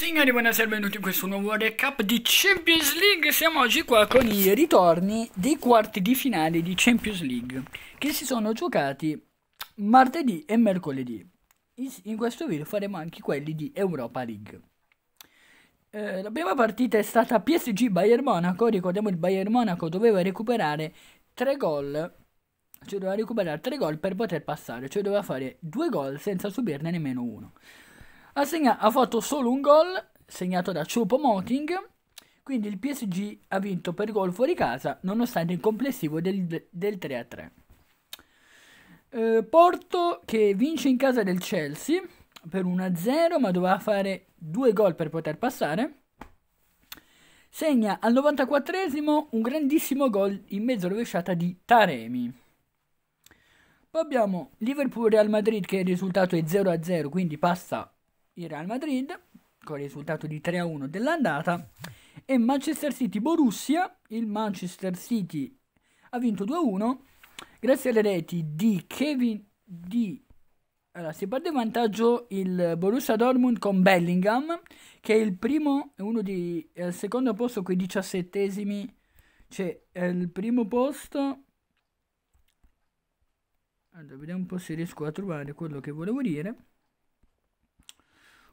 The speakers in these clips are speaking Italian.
Signori, buonasera, benvenuti in questo nuovo recap di Champions League. Siamo oggi qua con i ritorni dei quarti di finale di Champions League che si sono giocati martedì e mercoledì. In questo video faremo anche quelli di Europa League. Eh, la prima partita è stata PSG Bayern Monaco. Ricordiamo il Bayern Monaco doveva recuperare 3 gol cioè doveva recuperare 3 gol per poter passare, cioè doveva fare 2 gol senza subirne nemmeno uno. Ha, segna- ha fatto solo un gol, segnato da Chupo Moting, quindi il PSG ha vinto per gol fuori casa, nonostante il complessivo del, del 3-3. Eh, Porto che vince in casa del Chelsea per 1-0, ma doveva fare due gol per poter passare. Segna al 94esimo un grandissimo gol in mezzo rovesciata di Taremi. Poi abbiamo Liverpool-Real Madrid che il risultato è 0-0, quindi passa il Real Madrid con il risultato di 3-1 dell'andata e Manchester City Borussia, il Manchester City ha vinto 2-1 grazie alle reti di Kevin di allora, si parte in vantaggio il Borussia Dortmund con Bellingham, che è il primo e uno di eh, secondo posto con i diciassettesimi, cioè è il primo posto. Allora, vediamo un po' se riesco a trovare quello che volevo dire.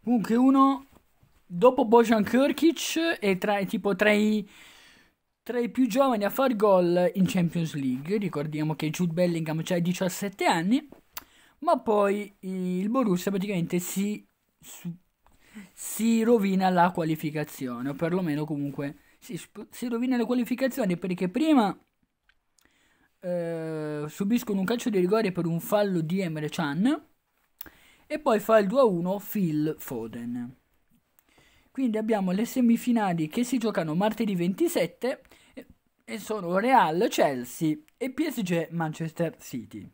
Comunque uno dopo Bojan Kirkic è tra, tipo tra i, tra i più giovani a far gol in Champions League. Ricordiamo che Jude Bellingham ha 17 anni, ma poi il Borussia praticamente si, si rovina la qualificazione, o perlomeno comunque si, si rovina la qualificazione perché prima eh, subiscono un calcio di rigore per un fallo di Emre Chan e poi fa il 2-1 Phil Foden. Quindi abbiamo le semifinali che si giocano martedì 27 e sono Real, Chelsea e PSG Manchester City.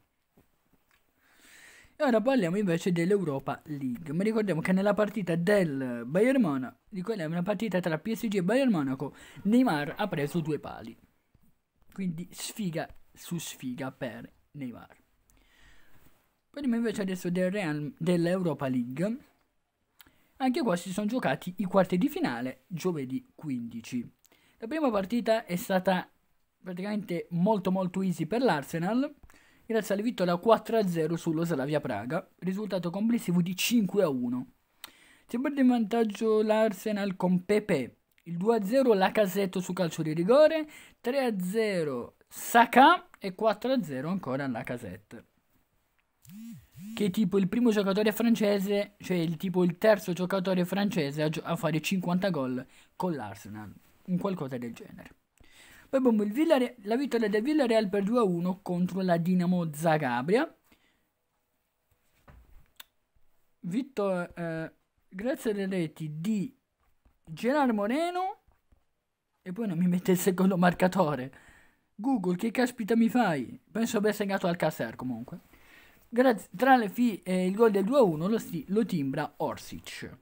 E ora parliamo invece dell'Europa League. Ma ricordiamo che nella partita del Bayern Monaco, ricordiamo una partita tra PSG e Bayern Monaco, Neymar ha preso due pali. Quindi sfiga su sfiga per Neymar. Parliamo invece adesso del Real dell'Europa League. Anche qua si sono giocati i quarti di finale giovedì 15. La prima partita è stata praticamente molto molto easy per l'Arsenal grazie alla vittoria 4-0 sullo Slavia Praga, risultato complessivo di 5-1. Si perde in vantaggio l'Arsenal con Pepe, il 2-0 Lacasetto su calcio di rigore, 3-0 Saka e 4-0 ancora Lacazette che tipo il primo giocatore francese, cioè il tipo il terzo giocatore francese a, gio- a fare 50 gol con l'Arsenal, un qualcosa del genere. Poi abbiamo Villare- la vittoria del Villarreal per 2-1 contro la Dinamo Zagabria. Vittor- eh, grazie alle reti di Gerard Moreno e poi non mi mette il secondo marcatore. Google, che caspita mi fai? Penso abbia segnato al Caser comunque. Grazie, tra le fi, eh, il gol del 2-1 lo, lo, timbra Orsic.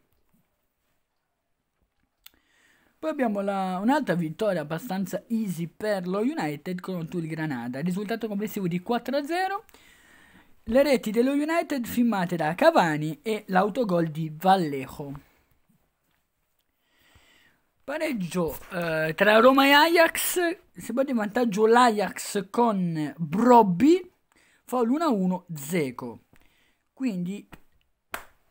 Poi abbiamo un'altra vittoria abbastanza easy per lo United contro il Granada. Risultato complessivo di 4-0. Le reti dello United firmate da Cavani e l'autogol di Vallejo. Pareggio eh, tra Roma e Ajax. Si porta in vantaggio l'Ajax con Brobby Foul 1-1 Zeco. Quindi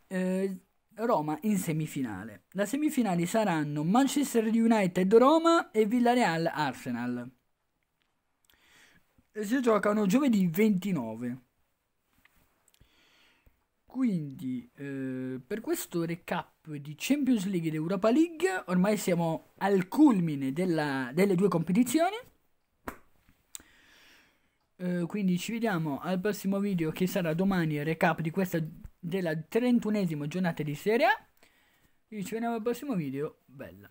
eh, Roma in semifinale. La semifinale saranno Manchester United Roma e Villarreal Arsenal. Si giocano giovedì 29. Quindi eh, per questo recap di Champions League ed Europa League ormai siamo al culmine della, delle due competizioni. Eh, quindi ci vediamo al prossimo video che sarà domani, il recap di questa della 31esima giornata di Serie A. E ci vediamo al prossimo video, bella.